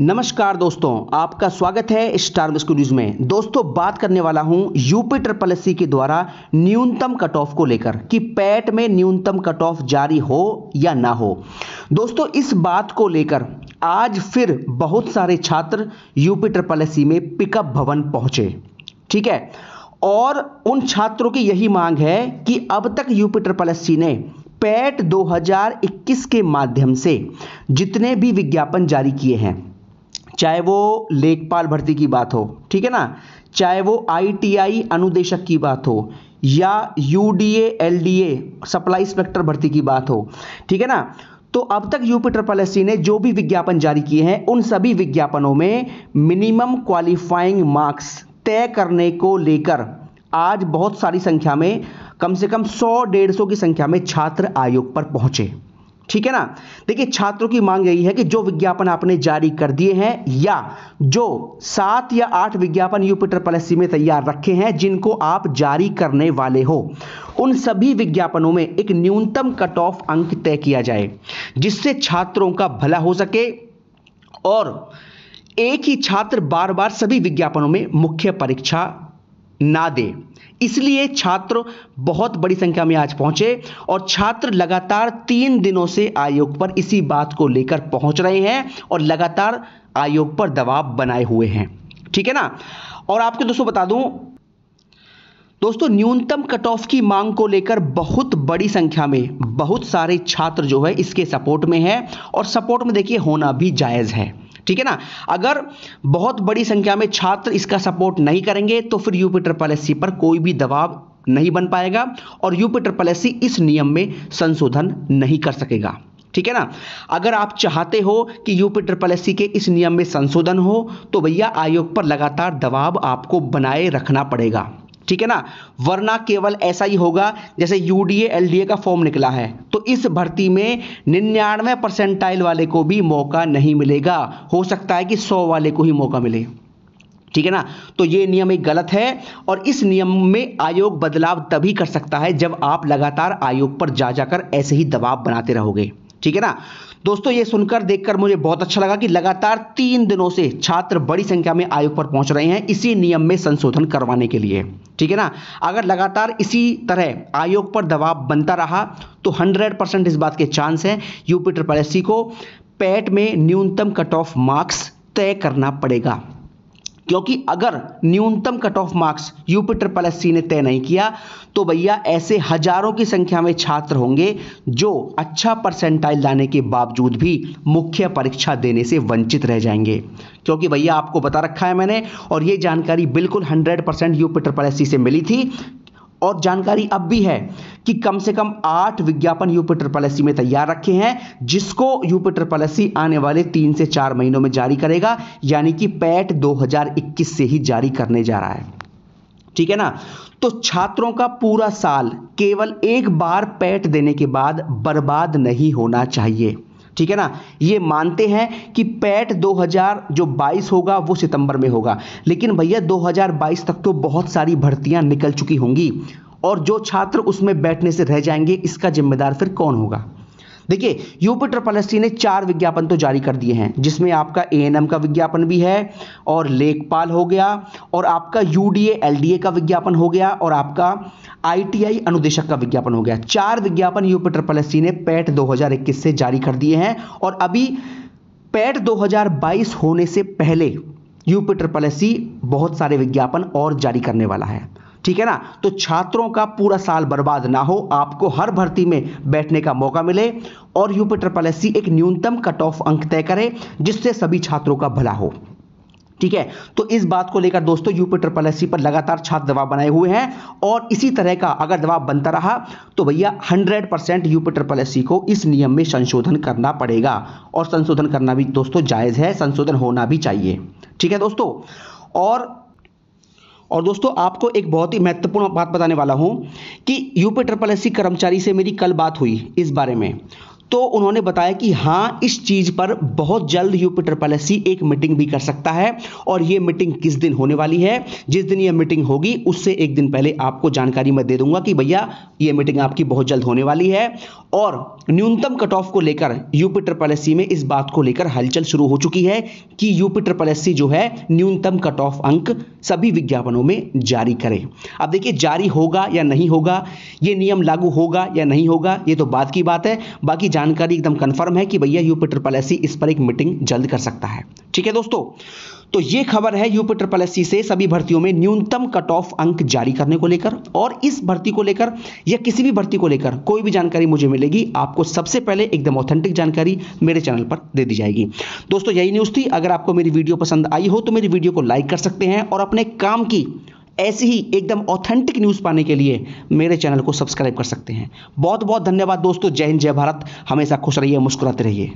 नमस्कार दोस्तों आपका स्वागत है स्टार मिस्को न्यूज में दोस्तों बात करने वाला हूं यूपी ट्रिपल एस के द्वारा न्यूनतम कट ऑफ को लेकर कि पैट में न्यूनतम कट ऑफ जारी हो या ना हो दोस्तों इस बात को लेकर आज फिर बहुत सारे छात्र यूपी ट्रिपल एस में पिकअप भवन पहुंचे ठीक है और उन छात्रों की यही मांग है कि अब तक यूपी ट्रिपल एस ने पैट 2021 के माध्यम से जितने भी विज्ञापन जारी किए हैं चाहे वो लेखपाल भर्ती की बात हो ठीक है ना चाहे वो आईटीआई अनुदेशक की बात हो या यूडीए एलडीए सप्लाई इंस्पेक्टर भर्ती की बात हो ठीक है ना तो अब तक यूपी ट्रिपल एस ने जो भी विज्ञापन जारी किए हैं उन सभी विज्ञापनों में मिनिमम क्वालिफाइंग मार्क्स तय करने को लेकर आज बहुत सारी संख्या में कम से कम सौ डेढ़ सौ की संख्या में छात्र आयोग पर पहुंचे ठीक है ना देखिए छात्रों की मांग यही है कि जो विज्ञापन आपने जारी कर दिए हैं या जो सात या आठ विज्ञापन यूपिटर पॉलिसी में तैयार रखे हैं जिनको आप जारी करने वाले हो उन सभी विज्ञापनों में एक न्यूनतम कट ऑफ अंक तय किया जाए जिससे छात्रों का भला हो सके और एक ही छात्र बार बार सभी विज्ञापनों में मुख्य परीक्षा ना दे इसलिए छात्र बहुत बड़ी संख्या में आज पहुंचे और छात्र लगातार तीन दिनों से आयोग पर इसी बात को लेकर पहुंच रहे हैं और लगातार आयोग पर दबाव बनाए हुए हैं ठीक है ना और आपको दोस्तों बता दूं दोस्तों न्यूनतम कट ऑफ की मांग को लेकर बहुत बड़ी संख्या में बहुत सारे छात्र जो है इसके सपोर्ट में है और सपोर्ट में देखिए होना भी जायज़ है ठीक है ना अगर बहुत बड़ी संख्या में छात्र इसका सपोर्ट नहीं करेंगे तो फिर यूपिटर पॉलिसी पर कोई भी दबाव नहीं बन पाएगा और यूपीटर पॉलिसी इस नियम में संशोधन नहीं कर सकेगा ठीक है ना अगर आप चाहते हो कि यूपिटर पॉलिसी के इस नियम में संशोधन हो तो भैया आयोग पर लगातार दबाव आपको बनाए रखना पड़ेगा ठीक है ना वरना केवल ऐसा ही होगा जैसे यूडीए एलडीए का फॉर्म निकला है तो इस भर्ती में निन्यानवे परसेंटाइल वाले को भी मौका नहीं मिलेगा हो सकता है कि सौ वाले को ही मौका मिले ठीक है ना तो ये नियम एक गलत है और इस नियम में आयोग बदलाव तभी कर सकता है जब आप लगातार आयोग पर जा जाकर ऐसे ही दबाव बनाते रहोगे ठीक है ना दोस्तों ये सुनकर देखकर मुझे बहुत अच्छा लगा कि लगातार तीन दिनों से छात्र बड़ी संख्या में आयोग पर पहुंच रहे हैं इसी नियम में संशोधन करवाने के लिए ठीक है ना अगर लगातार इसी तरह आयोग पर दबाव बनता रहा तो 100 परसेंट इस बात के चांस हैं यूपी ट्रिपल एस को पैट में न्यूनतम कट ऑफ मार्क्स तय करना पड़ेगा क्योंकि अगर न्यूनतम cut off marks UP triple S ने तय नहीं किया तो भैया ऐसे हजारों की संख्या में छात्र होंगे जो अच्छा परसेंटाइल लाने के बावजूद भी मुख्य परीक्षा देने से वंचित रह जाएंगे क्योंकि भैया आपको बता रखा है मैंने और ये जानकारी बिल्कुल हंड्रेड परसेंट यूपिटर ट्रिपल एस से मिली थी और जानकारी अब भी है कि कम से कम आठ विज्ञापन यूपिटर पॉलिसी में तैयार रखे हैं जिसको यूपिटर पॉलिसी आने वाले तीन से चार महीनों में जारी करेगा यानी कि पैट 2021 से ही जारी करने जा रहा है ठीक है ना तो छात्रों का पूरा साल केवल एक बार पैट देने के बाद बर्बाद नहीं होना चाहिए ठीक है ना ये मानते हैं कि पैट 2000 जो 22 होगा वो सितंबर में होगा लेकिन भैया 2022 तक तो बहुत सारी भर्तियां निकल चुकी होंगी और जो छात्र उसमें बैठने से रह जाएंगे इसका जिम्मेदार फिर कौन होगा देखिए यूपिटर पलस्टी ने चार विज्ञापन तो जारी कर दिए हैं जिसमें आपका ए का विज्ञापन भी है और लेखपाल हो गया और आपका यूडीए डी का विज्ञापन हो गया और आपका आई अनुदेशक का विज्ञापन हो गया चार विज्ञापन यूपिटर पलस्टी ने पैट दो से जारी कर दिए हैं और अभी पैट दो होने से पहले यूपिटर पॉलिसी बहुत सारे विज्ञापन और जारी करने वाला है ठीक है ना तो छात्रों का पूरा साल बर्बाद ना हो आपको हर भर्ती में बैठने का मौका मिले और यूपी ट्रिपल एस एक न्यूनतम कट ऑफ अंक तय करे जिससे सभी छात्रों का भला हो ठीक है तो इस बात को लेकर दोस्तों यूपी ट्रिपल एस पर लगातार छात्र दबाव बनाए हुए हैं और इसी तरह का अगर दबाव बनता रहा तो भैया 100 परसेंट यूपी ट्रिपल एस को इस नियम में संशोधन करना पड़ेगा और संशोधन करना भी दोस्तों जायज़ है संशोधन होना भी चाहिए ठीक है दोस्तों और और दोस्तों आपको एक बहुत ही महत्वपूर्ण बात बताने वाला हूँ कि यूपी ट्रिपल एस कर्मचारी से मेरी कल बात हुई इस बारे में तो उन्होंने बताया कि हाँ इस चीज पर बहुत जल्द यूपिटर पैलेसी एक मीटिंग भी कर सकता है और ये मीटिंग किस दिन होने वाली है जिस दिन ये मीटिंग होगी उससे एक दिन पहले आपको जानकारी मैं दे दूंगा कि भैया ये मीटिंग आपकी बहुत जल्द होने वाली है और न्यूनतम कट ऑफ को लेकर यूपिटर पैलेसी में इस बात को लेकर हलचल शुरू हो चुकी है कि यूपिटर पैलेसी जो है न्यूनतम कट ऑफ अंक सभी विज्ञापनों में जारी करे अब देखिए जारी होगा या नहीं होगा ये नियम लागू होगा या नहीं होगा ये तो बाद की बात है बाकी जानकारी एकदम कंफर्म है कि भैया यूपी ट्रिपल एस इस पर एक मीटिंग जल्द कर सकता है ठीक है दोस्तों तो ये खबर है यूपी ट्रिपल एस से सभी भर्तियों में न्यूनतम कट ऑफ अंक जारी करने को लेकर और इस भर्ती को लेकर या किसी भी भर्ती को लेकर कोई भी जानकारी मुझे मिलेगी आपको सबसे पहले एकदम ऑथेंटिक जानकारी मेरे चैनल पर दे दी जाएगी दोस्तों यही न्यूज़ थी अगर आपको मेरी वीडियो पसंद आई हो तो मेरी वीडियो को लाइक कर सकते हैं और अपने काम की ऐसी ही एकदम ऑथेंटिक न्यूज़ पाने के लिए मेरे चैनल को सब्सक्राइब कर सकते हैं बहुत बहुत धन्यवाद दोस्तों जय हिंद जय भारत हमेशा खुश रहिए मुस्कुराते रहिए